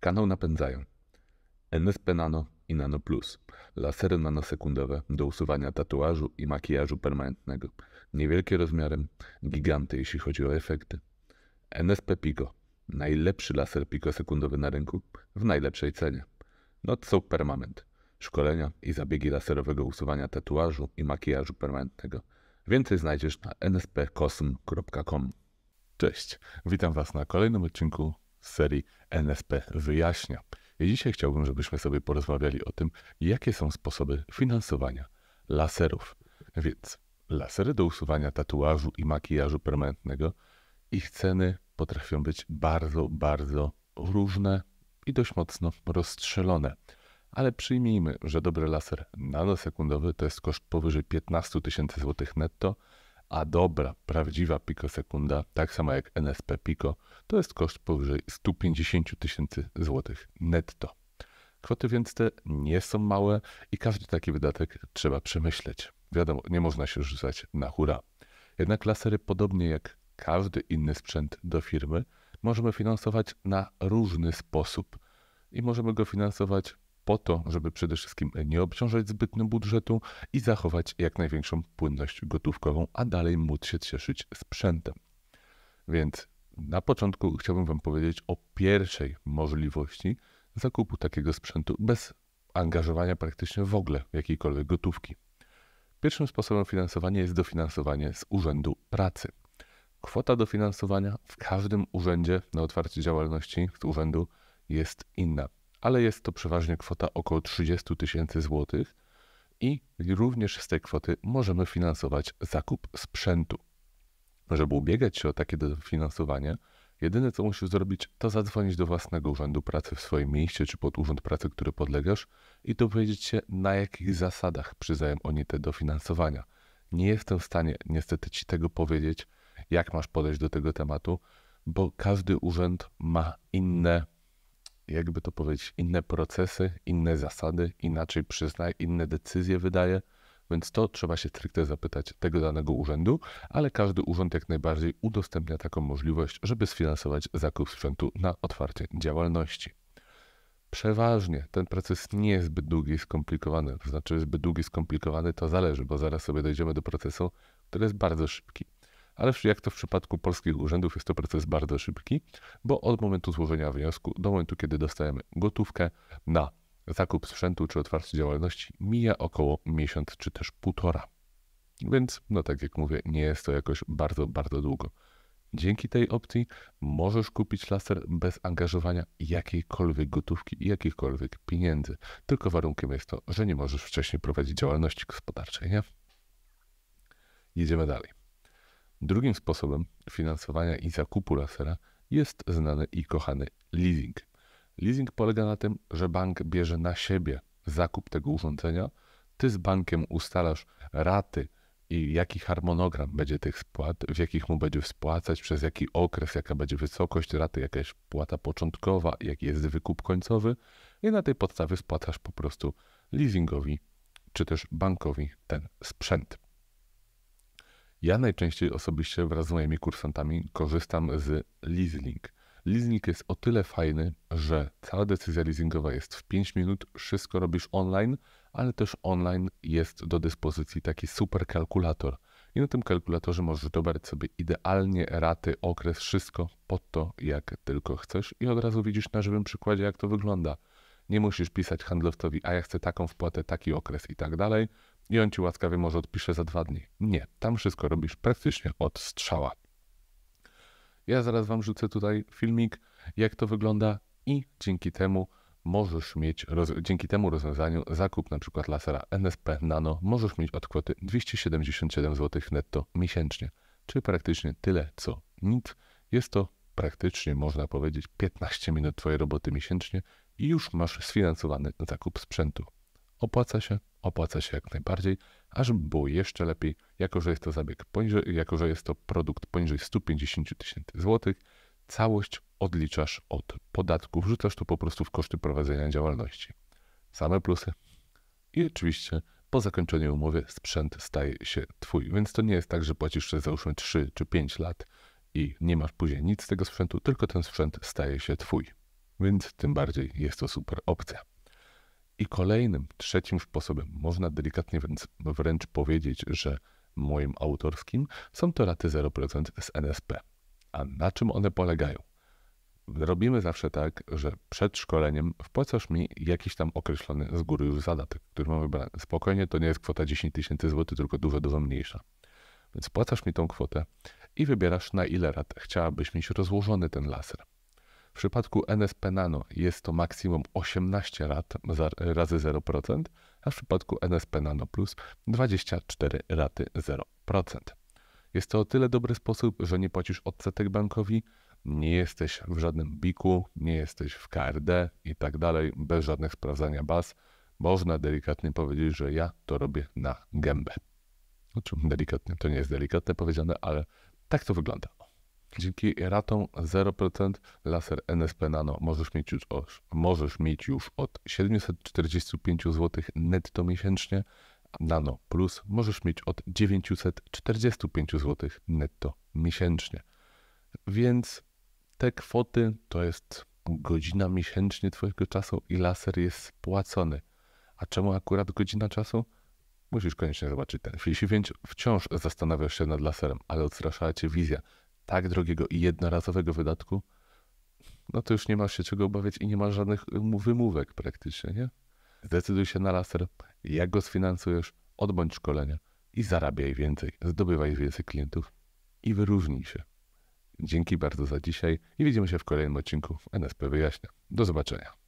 Kanał napędzają NSP Nano i Nano Plus, lasery nanosekundowe do usuwania tatuażu i makijażu permanentnego, niewielkie rozmiarem, giganty jeśli chodzi o efekty. NSP Pico, najlepszy laser pikosekundowy na rynku w najlepszej cenie. Not Soap Permanent, szkolenia i zabiegi laserowego usuwania tatuażu i makijażu permanentnego. Więcej znajdziesz na nspcosm.com. Cześć, witam Was na kolejnym odcinku z serii NSP wyjaśnia. I dzisiaj chciałbym, żebyśmy sobie porozmawiali o tym, jakie są sposoby finansowania laserów. Więc lasery do usuwania tatuażu i makijażu permanentnego, ich ceny potrafią być bardzo, bardzo różne i dość mocno rozstrzelone. Ale przyjmijmy, że dobry laser nanosekundowy to jest koszt powyżej 15 tysięcy złotych netto, a dobra, prawdziwa pikosekunda, tak samo jak NSP Pico, to jest koszt powyżej 150 tysięcy złotych netto. Kwoty więc te nie są małe i każdy taki wydatek trzeba przemyśleć. Wiadomo, nie można się rzucać na hura. Jednak lasery, podobnie jak każdy inny sprzęt do firmy, możemy finansować na różny sposób i możemy go finansować po to, żeby przede wszystkim nie obciążać zbytnio budżetu i zachować jak największą płynność gotówkową, a dalej móc się cieszyć sprzętem. Więc na początku chciałbym Wam powiedzieć o pierwszej możliwości zakupu takiego sprzętu bez angażowania praktycznie w ogóle jakiejkolwiek gotówki. Pierwszym sposobem finansowania jest dofinansowanie z Urzędu Pracy. Kwota dofinansowania w każdym urzędzie na otwarcie działalności z urzędu jest inna ale jest to przeważnie kwota około 30 tysięcy złotych i również z tej kwoty możemy finansować zakup sprzętu. Żeby ubiegać się o takie dofinansowanie, jedyne co musisz zrobić, to zadzwonić do własnego urzędu pracy w swoim mieście czy pod urząd pracy, który podlegasz i dowiedzieć się, na jakich zasadach przyznają oni te dofinansowania. Nie jestem w stanie niestety ci tego powiedzieć, jak masz podejść do tego tematu, bo każdy urząd ma inne jakby to powiedzieć, inne procesy, inne zasady, inaczej przyznaje, inne decyzje wydaje. Więc to trzeba się stricte zapytać tego danego urzędu, ale każdy urząd jak najbardziej udostępnia taką możliwość, żeby sfinansować zakup sprzętu na otwarcie działalności. Przeważnie ten proces nie jest zbyt długi i skomplikowany. To znaczy, zbyt długi i skomplikowany to zależy, bo zaraz sobie dojdziemy do procesu, który jest bardzo szybki ale jak to w przypadku polskich urzędów jest to proces bardzo szybki, bo od momentu złożenia wniosku do momentu, kiedy dostajemy gotówkę na zakup sprzętu czy otwarcie działalności, mija około miesiąc czy też półtora. Więc, no tak jak mówię, nie jest to jakoś bardzo, bardzo długo. Dzięki tej opcji możesz kupić laser bez angażowania jakiejkolwiek gotówki i jakichkolwiek pieniędzy. Tylko warunkiem jest to, że nie możesz wcześniej prowadzić działalności gospodarczej, nie? Jedziemy dalej. Drugim sposobem finansowania i zakupu lasera jest znany i kochany leasing. Leasing polega na tym, że bank bierze na siebie zakup tego urządzenia, ty z bankiem ustalasz raty i jaki harmonogram będzie tych spłat, w jakich mu będzie spłacać, przez jaki okres, jaka będzie wysokość raty, jaka jest płata początkowa, jaki jest wykup końcowy i na tej podstawie spłacasz po prostu leasingowi czy też bankowi ten sprzęt. Ja najczęściej osobiście wraz z moimi kursantami korzystam z Leasing. Leasing jest o tyle fajny, że cała decyzja leasingowa jest w 5 minut, wszystko robisz online, ale też online jest do dyspozycji taki super kalkulator. I na tym kalkulatorze możesz dobrać sobie idealnie raty, okres, wszystko pod to, jak tylko chcesz i od razu widzisz na żywym przykładzie, jak to wygląda. Nie musisz pisać handlowcowi, a ja chcę taką wpłatę, taki okres i tak dalej, i on ci łaskawie może odpisze za dwa dni. Nie, tam wszystko robisz praktycznie od strzała. Ja zaraz wam rzucę tutaj filmik, jak to wygląda i dzięki temu możesz mieć, dzięki temu rozwiązaniu zakup na przykład lasera NSP Nano możesz mieć od kwoty 277 zł netto miesięcznie, czyli praktycznie tyle co nic. Jest to praktycznie można powiedzieć 15 minut twojej roboty miesięcznie i już masz sfinansowany zakup sprzętu. Opłaca się, opłaca się jak najbardziej, aż było jeszcze lepiej, jako że jest to zabieg poniżej, jako że jest to produkt poniżej 150 tysięcy złotych, całość odliczasz od podatków, wrzucasz to po prostu w koszty prowadzenia działalności. Same plusy. I oczywiście po zakończeniu umowy sprzęt staje się twój, więc to nie jest tak, że płacisz przez załóżmy 3 czy 5 lat i nie masz później nic z tego sprzętu, tylko ten sprzęt staje się twój. Więc tym bardziej jest to super opcja. I kolejnym, trzecim sposobem, można delikatnie wręcz, wręcz powiedzieć, że moim autorskim, są to raty 0% z NSP. A na czym one polegają? Robimy zawsze tak, że przed szkoleniem wpłacasz mi jakiś tam określony z góry już zadatek, który mam wybrany. Spokojnie, to nie jest kwota 10 tysięcy złotych, tylko dużo, dużo mniejsza. Więc wpłacasz mi tą kwotę i wybierasz na ile rat chciałabyś mieć rozłożony ten laser. W przypadku NSP Nano jest to maksimum 18 lat razy 0%, a w przypadku NSP Nano Plus 24 raty 0%. Jest to o tyle dobry sposób, że nie płacisz odsetek bankowi, nie jesteś w żadnym biku, nie jesteś w KRD i tak dalej, bez żadnych sprawdzania baz. Można delikatnie powiedzieć, że ja to robię na gębę. czym delikatnie, to nie jest delikatne powiedziane, ale tak to wygląda. Dzięki ratom 0% laser NSP Nano możesz mieć już, możesz mieć już od 745 zł netto miesięcznie. Nano Plus możesz mieć od 945 zł netto miesięcznie. Więc te kwoty to jest godzina miesięcznie Twojego czasu i laser jest spłacony. A czemu akurat godzina czasu? Musisz koniecznie zobaczyć ten film. Jeśli wciąż zastanawiasz się nad laserem, ale odstraszała Cię wizja, tak drogiego i jednorazowego wydatku, no to już nie ma się czego obawiać i nie ma żadnych y, wymówek praktycznie, nie? Zdecyduj się na laser, jak go sfinansujesz, odbądź szkolenia i zarabiaj więcej, zdobywaj więcej klientów i wyróżnij się. Dzięki bardzo za dzisiaj i widzimy się w kolejnym odcinku NSP Wyjaśnia. Do zobaczenia.